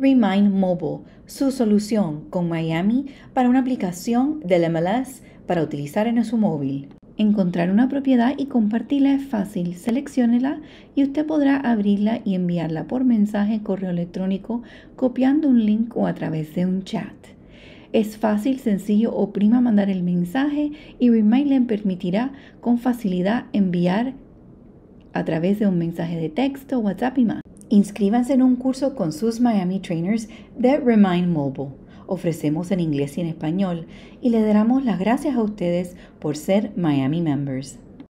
Remind Mobile, su solución con Miami para una aplicación del MLS para utilizar en su móvil. Encontrar una propiedad y compartirla es fácil. Selecciónela y usted podrá abrirla y enviarla por mensaje, correo electrónico, copiando un link o a través de un chat. Es fácil, sencillo, o prima mandar el mensaje y Remind le permitirá con facilidad enviar a través de un mensaje de texto, WhatsApp y más. Inscríbanse en un curso con sus Miami Trainers de Remind Mobile. Ofrecemos en inglés y en español y le damos las gracias a ustedes por ser Miami Members.